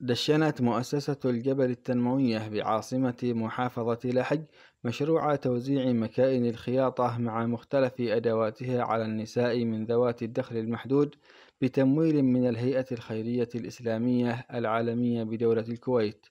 دشنت مؤسسة الجبل التنموية بعاصمة محافظة لحج مشروع توزيع مكائن الخياطة مع مختلف أدواتها على النساء من ذوات الدخل المحدود بتمويل من الهيئة الخيرية الإسلامية العالمية بدولة الكويت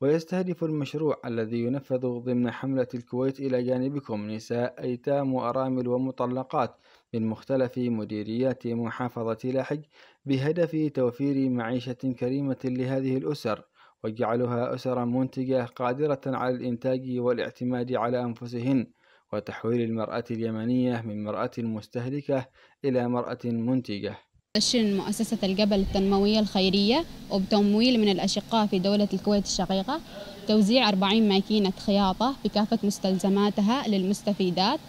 ويستهدف المشروع الذي ينفذ ضمن حملة الكويت إلى جانبكم نساء أيتام وأرامل ومطلقات من مختلف مديريات محافظة لحج بهدف توفير معيشة كريمة لهذه الأسر وجعلها أسرا منتجة قادرة على الإنتاج والاعتماد على أنفسهن وتحويل المرأة اليمنية من مرأة مستهلكة إلى مرأة منتجة تشن مؤسسة الجبل التنموية الخيرية وبتمويل من الأشقاء في دولة الكويت الشقيقة توزيع 40 ماكينة خياطة بكافة مستلزماتها للمستفيدات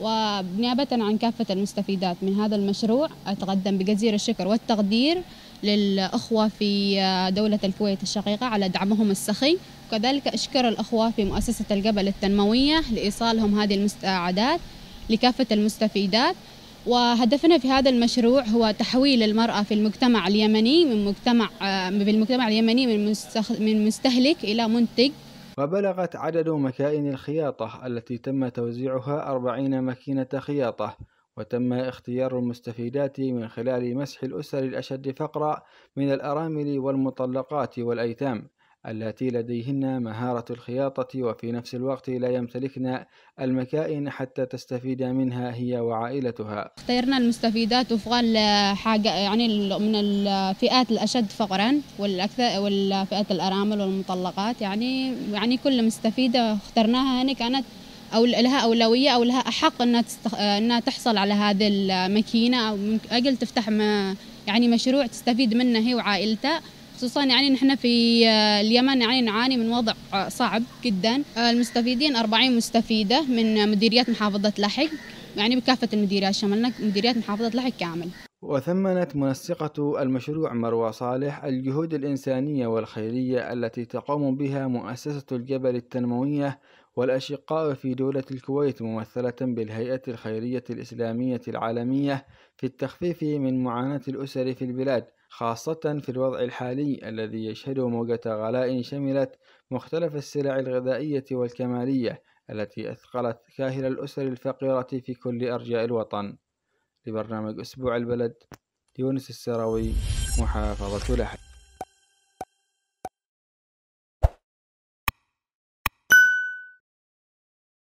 وبنيابة عن كافة المستفيدات من هذا المشروع أتقدم بجزير الشكر والتقدير للأخوة في دولة الكويت الشقيقة على دعمهم السخي وكذلك أشكر الأخوة في مؤسسة الجبل التنموية لإيصالهم هذه المساعدات لكافة المستفيدات وهدفنا في هذا المشروع هو تحويل المرأة في المجتمع اليمني من مجتمع آه، في المجتمع اليمني من من مستهلك إلى منتج وبلغت عدد مكائن الخياطة التي تم توزيعها 40 ماكينة خياطة وتم اختيار المستفيدات من خلال مسح الأسر الأشد فقرا من الأرامل والمطلقات والأيتام اللاتي لديهن مهارة الخياطة وفي نفس الوقت لا يمتلكن المكائن حتى تستفيد منها هي وعائلتها. اخترنا المستفيدات وفقا لحاجة يعني من الفئات الأشد فقرا والأكثر والفئات الأرامل والمطلقات يعني يعني كل مستفيدة اخترناها هنا كانت أو لها أولوية أو لها أحق أنها, تستخ... أنها تحصل على هذه الماكينة أو أجل تفتح ما يعني مشروع تستفيد منه هي وعائلتها. خصوصا يعني نحن في آه، اليمن يعني نعاني من وضع آه، صعب جدا آه، المستفيدين 40 مستفيده من مديريات محافظه لحج يعني بكافه المديريات شملنا مديريات محافظه لحج كامل وثمنت منسقة المشروع مروى صالح الجهود الإنسانية والخيرية التي تقوم بها مؤسسة الجبل التنموية والأشقاء في دولة الكويت ممثلة بالهيئة الخيرية الإسلامية العالمية في التخفيف من معاناة الأسر في البلاد خاصة في الوضع الحالي الذي يشهده موجة غلاء شملت مختلف السلع الغذائية والكمالية التي أثقلت كاهل الأسر الفقيرة في كل أرجاء الوطن لبرنامج أسبوع البلد يونس السراوي محافظة لحج